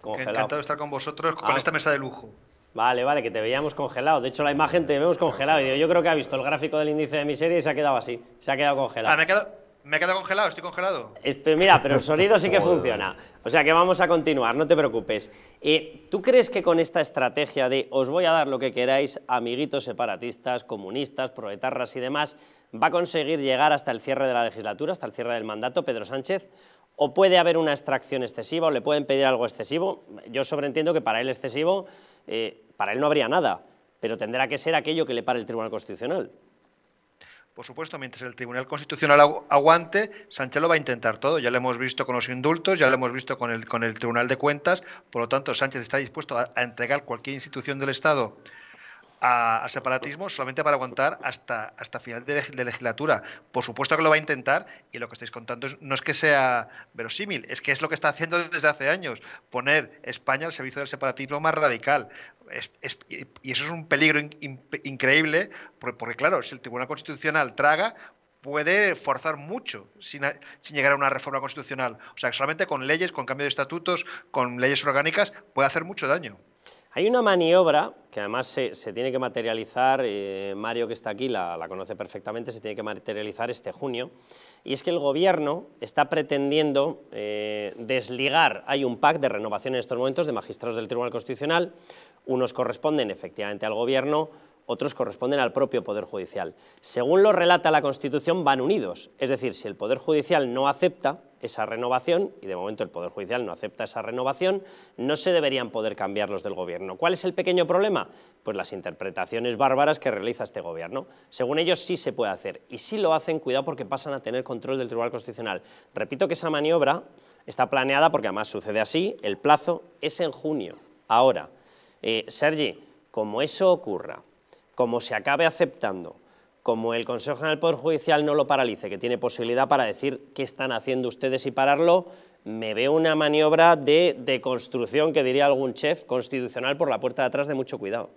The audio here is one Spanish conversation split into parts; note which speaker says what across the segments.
Speaker 1: Congelado. Encantado estar con vosotros con ah. esta mesa de lujo. Vale, vale, que te veíamos congelado. De hecho, la imagen te vemos congelado. yo creo que ha visto el gráfico del índice de miseria y se ha quedado así. Se ha quedado congelado. Ah, me
Speaker 2: me he quedado congelado, estoy congelado.
Speaker 1: mira, pero el sonido sí que funciona. O sea que vamos a continuar, no te preocupes. Eh, ¿Tú crees que con esta estrategia de os voy a dar lo que queráis, amiguitos separatistas, comunistas, proletarras y demás, va a conseguir llegar hasta el cierre de la legislatura, hasta el cierre del mandato, Pedro Sánchez? ¿O puede haber una extracción excesiva o le pueden pedir algo excesivo? Yo sobreentiendo que para él excesivo, eh, para él no habría nada, pero tendrá que ser aquello que le pare el Tribunal Constitucional.
Speaker 2: Por supuesto, mientras el Tribunal Constitucional aguante, Sánchez lo va a intentar todo. Ya lo hemos visto con los indultos, ya lo hemos visto con el, con el Tribunal de Cuentas. Por lo tanto, Sánchez está dispuesto a entregar cualquier institución del Estado a, separatismo solamente para aguantar hasta, hasta final de, legislatura. Por supuesto que lo va a intentar y lo que estáis contando no es que sea verosímil, es que es lo que está haciendo desde hace años, poner España al servicio del separatismo más radical. y eso es un peligro increíble, porque, claro, si el Tribunal Constitucional traga puede forzar mucho sin, llegar a una reforma constitucional. O sea, solamente con leyes, con cambio de estatutos, con leyes orgánicas, puede hacer mucho daño.
Speaker 1: Hay una maniobra que además se, tiene que materializar, eh, Mario que está aquí la, conoce perfectamente, se tiene que materializar este junio, y es que el gobierno está pretendiendo eh, desligar, hay un pack de renovación en estos momentos de magistrados del Tribunal Constitucional, unos corresponden efectivamente al gobierno, otros corresponden al propio Poder Judicial. Según lo relata la Constitución, van unidos, es decir, si el Poder Judicial no acepta esa renovación, y de momento el Poder Judicial no acepta esa renovación, no se deberían poder cambiar los del Gobierno. ¿Cuál es el pequeño problema? Pues las interpretaciones bárbaras que realiza este Gobierno. Según ellos sí se puede hacer, y si lo hacen, cuidado porque pasan a tener control del Tribunal Constitucional. Repito que esa maniobra está planeada, porque además sucede así, el plazo es en junio. Ahora, eh, Sergi, como eso ocurra, como se acabe aceptando, como el Consejo General del Poder Judicial no lo paralice, que tiene posibilidad para decir qué están haciendo ustedes y pararlo, me veo una maniobra de, deconstrucción que diría algún chef, constitucional por la puerta de atrás de mucho cuidado.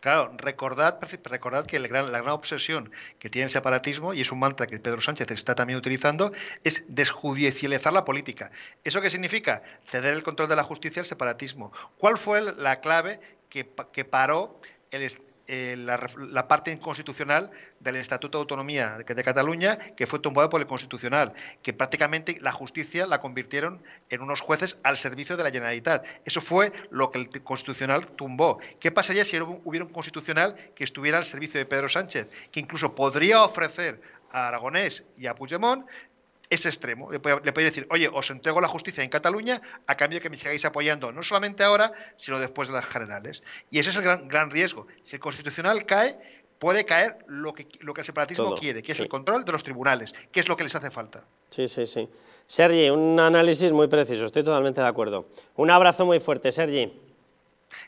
Speaker 2: Claro, recordad, recordad que la gran obsesión que tiene el separatismo, y es un mantra que Pedro Sánchez está también utilizando, es desjudicializar la política. ¿Eso qué significa? Ceder el control de la justicia al separatismo. ¿Cuál fue la clave que, que paró el, eh, la, parte inconstitucional del Estatuto de Autonomía de, de, Cataluña, que fue tumbado por el Constitucional, que prácticamente la justicia la convirtieron en unos jueces al servicio de la Generalitat. Eso fue lo que el Constitucional tumbó. ¿Qué pasaría si hubiera un Constitucional que estuviera al servicio de Pedro Sánchez, que incluso podría ofrecer a Aragonés y a Puigdemont es extremo. Le podéis decir, oye, os entrego la justicia en Cataluña a cambio de que me sigáis apoyando, no solamente ahora, sino después de las generales. Y ese es el gran, riesgo. Si el constitucional cae, puede caer lo que, lo que el separatismo quiere, que es el control de los tribunales, que es lo que les hace falta.
Speaker 1: Sí, sí, sí. Sergi, un análisis muy preciso, estoy totalmente de acuerdo. Un abrazo muy fuerte, Sergi.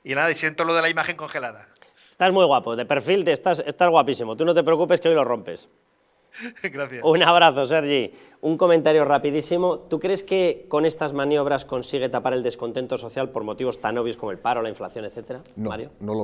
Speaker 1: Y nada, y siento lo de la imagen congelada. Estás muy guapo, de perfil te estás, estás guapísimo. Tú no te preocupes que hoy lo rompes.
Speaker 2: Gracias. Un
Speaker 1: abrazo, Sergi. Un comentario rapidísimo. ¿Tú crees que con estas maniobras consigue tapar el descontento social por motivos tan obvios como el paro, la inflación, etcétera?
Speaker 2: Mario?